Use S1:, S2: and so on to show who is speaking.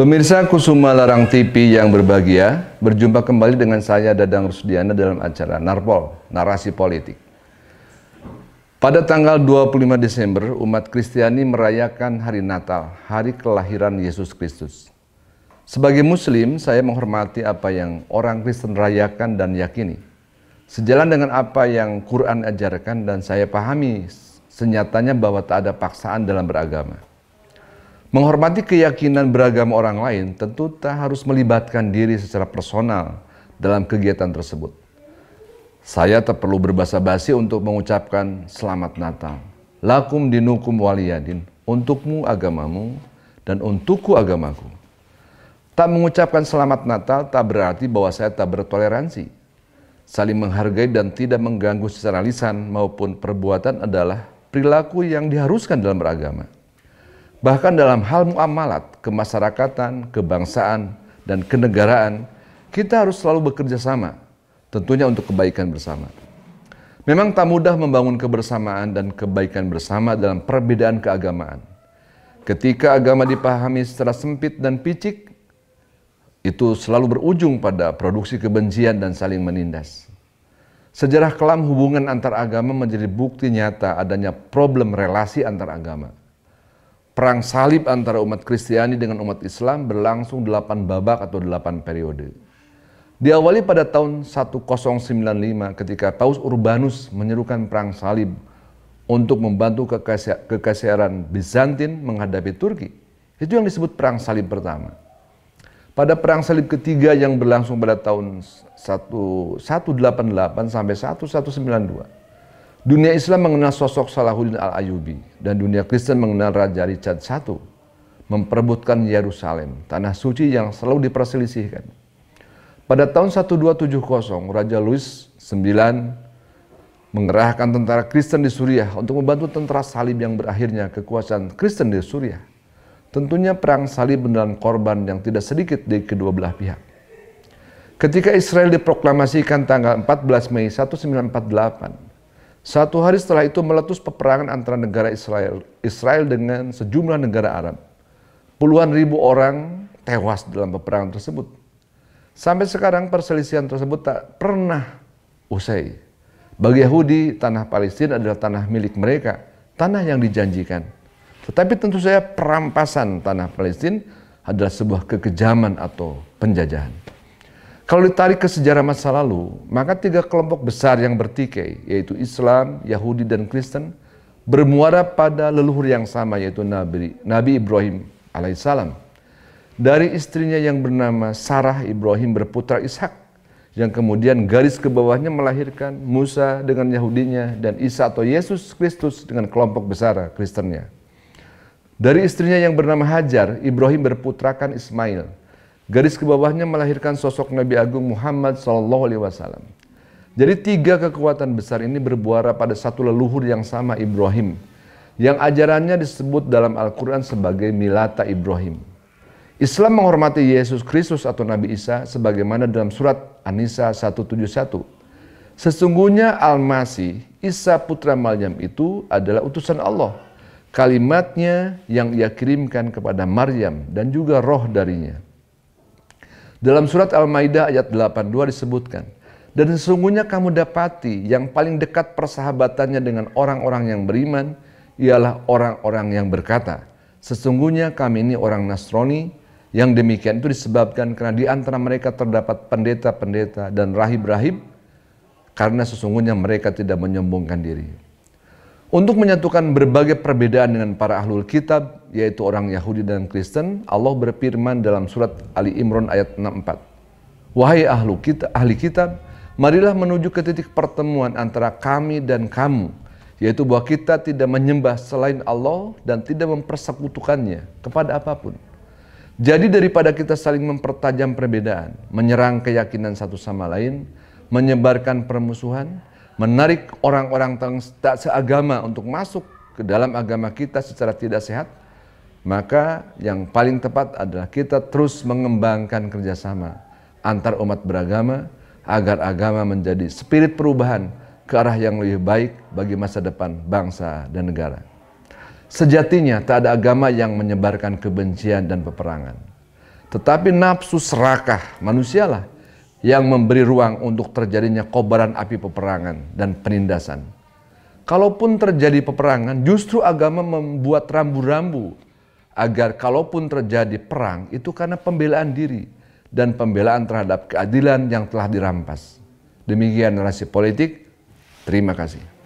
S1: Pemirsa Kusuma Larang TV yang berbahagia, berjumpa kembali dengan saya Dadang Rusdiana dalam acara Narpol, Narasi Politik. Pada tanggal 25 Desember, umat Kristiani merayakan hari Natal, hari kelahiran Yesus Kristus. Sebagai muslim, saya menghormati apa yang orang Kristen rayakan dan yakini. Sejalan dengan apa yang Quran ajarkan dan saya pahami, senyatanya bahwa tak ada paksaan dalam beragama. Menghormati keyakinan beragama orang lain tentu tak harus melibatkan diri secara personal dalam kegiatan tersebut. Saya tak perlu berbahasa basi untuk mengucapkan selamat Natal. Lakum dinukum waliyadin, untukmu agamamu dan untukku agamaku. Tak mengucapkan selamat Natal tak berarti bahwa saya tak bertoleransi. Saling menghargai dan tidak mengganggu secara lisan maupun perbuatan adalah perilaku yang diharuskan dalam beragama. Bahkan dalam hal muamalat, kemasyarakatan, kebangsaan, dan kenegaraan, kita harus selalu bekerja sama, tentunya untuk kebaikan bersama. Memang tak mudah membangun kebersamaan dan kebaikan bersama dalam perbedaan keagamaan. Ketika agama dipahami secara sempit dan picik, itu selalu berujung pada produksi kebencian dan saling menindas. Sejarah kelam hubungan antar agama menjadi bukti nyata adanya problem relasi antar agama perang salib antara umat Kristiani dengan umat Islam berlangsung 8 babak atau 8 periode. Diawali pada tahun 1095 ketika Paus Urbanus menyerukan perang salib untuk membantu kekaisaran Bizantin menghadapi Turki. Itu yang disebut perang salib pertama. Pada perang salib ketiga yang berlangsung pada tahun 188 sampai 1192, dunia Islam mengenal sosok Salahuddin Al-Ayyubi dan dunia Kristen mengenal Raja Richard I memperebutkan Yerusalem, tanah suci yang selalu diperselisihkan. Pada tahun 1270, Raja Louis IX mengerahkan tentara Kristen di Suriah untuk membantu tentara salib yang berakhirnya kekuasaan Kristen di Suriah. Tentunya perang salib menelan korban yang tidak sedikit di kedua belah pihak. Ketika Israel diproklamasikan tanggal 14 Mei 1948, satu hari setelah itu meletus peperangan antara negara Israel, Israel dengan sejumlah negara Arab. Puluhan ribu orang tewas dalam peperangan tersebut. Sampai sekarang perselisihan tersebut tak pernah usai. Bagi Yahudi, tanah Palestina adalah tanah milik mereka, tanah yang dijanjikan. Tetapi tentu saja perampasan tanah Palestina adalah sebuah kekejaman atau penjajahan. Kalau ditarik ke sejarah masa lalu, maka tiga kelompok besar yang bertikai, yaitu Islam, Yahudi, dan Kristen, bermuara pada leluhur yang sama, yaitu Nabi, Nabi Ibrahim alaihissalam. Dari istrinya yang bernama Sarah Ibrahim berputra Ishak, yang kemudian garis ke bawahnya melahirkan Musa dengan Yahudinya dan Isa atau Yesus Kristus dengan kelompok besar Kristennya. Dari istrinya yang bernama Hajar, Ibrahim berputrakan Ismail Garis ke bawahnya melahirkan sosok Nabi Agung Muhammad Sallallahu Alaihi Wasallam. Jadi tiga kekuatan besar ini berbuara pada satu leluhur yang sama Ibrahim, yang ajarannya disebut dalam Al-Quran sebagai Milata Ibrahim. Islam menghormati Yesus Kristus atau Nabi Isa sebagaimana dalam surat An-Nisa 171. Sesungguhnya Al-Masih, Isa putra Maryam itu adalah utusan Allah. Kalimatnya yang ia kirimkan kepada Maryam dan juga roh darinya. Dalam surat Al-Maidah ayat 82 disebutkan, dan sesungguhnya kamu dapati yang paling dekat persahabatannya dengan orang-orang yang beriman ialah orang-orang yang berkata, sesungguhnya kami ini orang Nasrani yang demikian itu disebabkan karena di antara mereka terdapat pendeta-pendeta dan rahib-rahib karena sesungguhnya mereka tidak menyombongkan diri. Untuk menyatukan berbagai perbedaan dengan para ahlul kitab, yaitu orang Yahudi dan Kristen, Allah berfirman dalam surat Ali Imran ayat 64. Wahai ahlu kita, ahli kitab, marilah menuju ke titik pertemuan antara kami dan kamu, yaitu bahwa kita tidak menyembah selain Allah dan tidak mempersekutukannya kepada apapun. Jadi daripada kita saling mempertajam perbedaan, menyerang keyakinan satu sama lain, menyebarkan permusuhan, menarik orang-orang tak seagama untuk masuk ke dalam agama kita secara tidak sehat, maka yang paling tepat adalah kita terus mengembangkan kerjasama antar umat beragama agar agama menjadi spirit perubahan ke arah yang lebih baik bagi masa depan bangsa dan negara. Sejatinya tak ada agama yang menyebarkan kebencian dan peperangan. Tetapi nafsu serakah manusialah yang memberi ruang untuk terjadinya kobaran api peperangan dan penindasan. Kalaupun terjadi peperangan, justru agama membuat rambu-rambu agar kalaupun terjadi perang itu karena pembelaan diri dan pembelaan terhadap keadilan yang telah dirampas. Demikian narasi politik. Terima kasih.